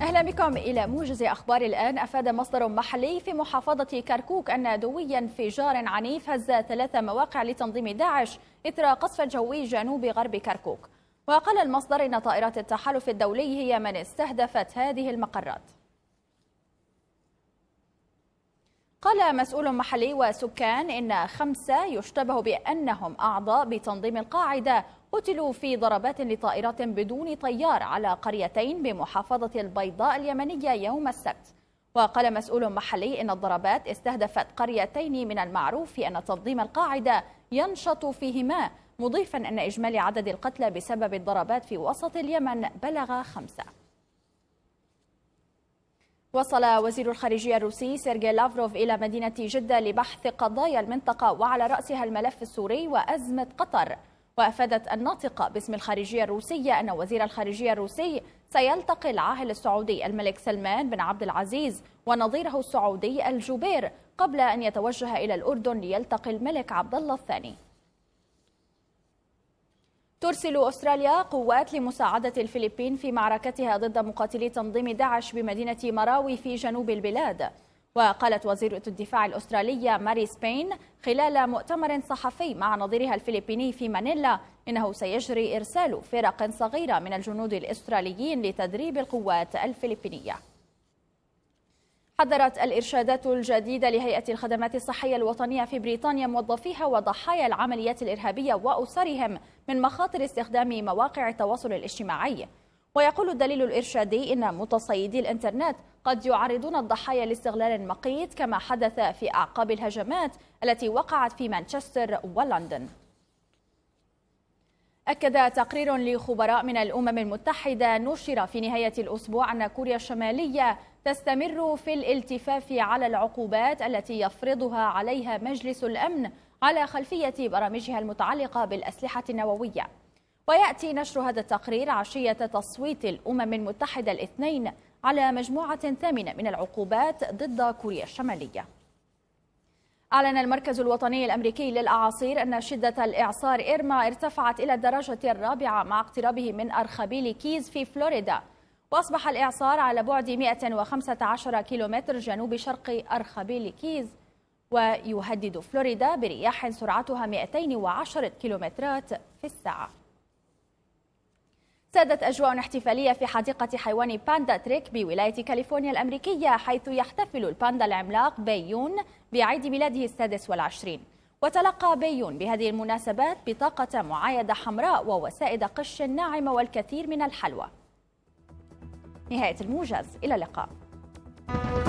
أهلا بكم إلى موجز أخبار الآن أفاد مصدر محلي في محافظة كركوك أن دويا انفجار عنيف هز ثلاث مواقع لتنظيم داعش إثر قصف جوي جنوب غرب كركوك وقال المصدر أن طائرات التحالف الدولي هي من استهدفت هذه المقرات قال مسؤول محلي وسكان إن خمسة يشتبه بأنهم أعضاء بتنظيم القاعدة قتلوا في ضربات لطائرات بدون طيار على قريتين بمحافظة البيضاء اليمنية يوم السبت وقال مسؤول محلي إن الضربات استهدفت قريتين من المعروف أن تنظيم القاعدة ينشط فيهما مضيفا أن إجمالي عدد القتلى بسبب الضربات في وسط اليمن بلغ خمسة وصل وزير الخارجية الروسي سيرجي لافروف إلى مدينة جدة لبحث قضايا المنطقة وعلى رأسها الملف السوري وأزمة قطر وأفادت الناطقة باسم الخارجية الروسية أن وزير الخارجية الروسي سيلتقي العاهل السعودي الملك سلمان بن عبد العزيز ونظيره السعودي الجبير قبل أن يتوجه إلى الأردن ليلتقي الملك عبد الله الثاني ترسل أستراليا قوات لمساعدة الفلبين في معركتها ضد مقاتلي تنظيم داعش بمدينة مراوي في جنوب البلاد وقالت وزيرة الدفاع الأسترالية ماري سبين خلال مؤتمر صحفي مع نظيرها الفلبيني في مانيلا إنه سيجري إرسال فرق صغيرة من الجنود الأستراليين لتدريب القوات الفلبينية حذرت الإرشادات الجديدة لهيئة الخدمات الصحية الوطنية في بريطانيا موظفيها وضحايا العمليات الإرهابية وأسرهم من مخاطر استخدام مواقع التواصل الاجتماعي ويقول الدليل الإرشادي إن متصيدي الإنترنت قد يعرضون الضحايا لاستغلال مقيت كما حدث في أعقاب الهجمات التي وقعت في مانشستر ولندن أكد تقرير لخبراء من الأمم المتحدة نشر في نهاية الأسبوع أن كوريا الشمالية تستمر في الالتفاف على العقوبات التي يفرضها عليها مجلس الأمن على خلفية برامجها المتعلقة بالأسلحة النووية ويأتي نشر هذا التقرير عشية تصويت الأمم المتحدة الاثنين على مجموعة ثامنة من العقوبات ضد كوريا الشمالية أعلن المركز الوطني الأمريكي للأعاصير أن شدة الإعصار إيرما ارتفعت إلى الدرجة الرابعة مع اقترابه من أرخبيل كيز في فلوريدا وأصبح الإعصار على بعد 115 كيلومتر جنوب شرق أرخبيل كيز ويهدد فلوريدا برياح سرعتها 210 كيلومترات في الساعة سادت أجواء احتفالية في حديقة حيوان باندا تريك بولاية كاليفورنيا الأمريكية حيث يحتفل الباندا العملاق بيون بعيد ميلاده السادس والعشرين وتلقى بيون بهذه المناسبات بطاقة معايدة حمراء ووسائد قش ناعمة والكثير من الحلوى نهاية الموجز إلى اللقاء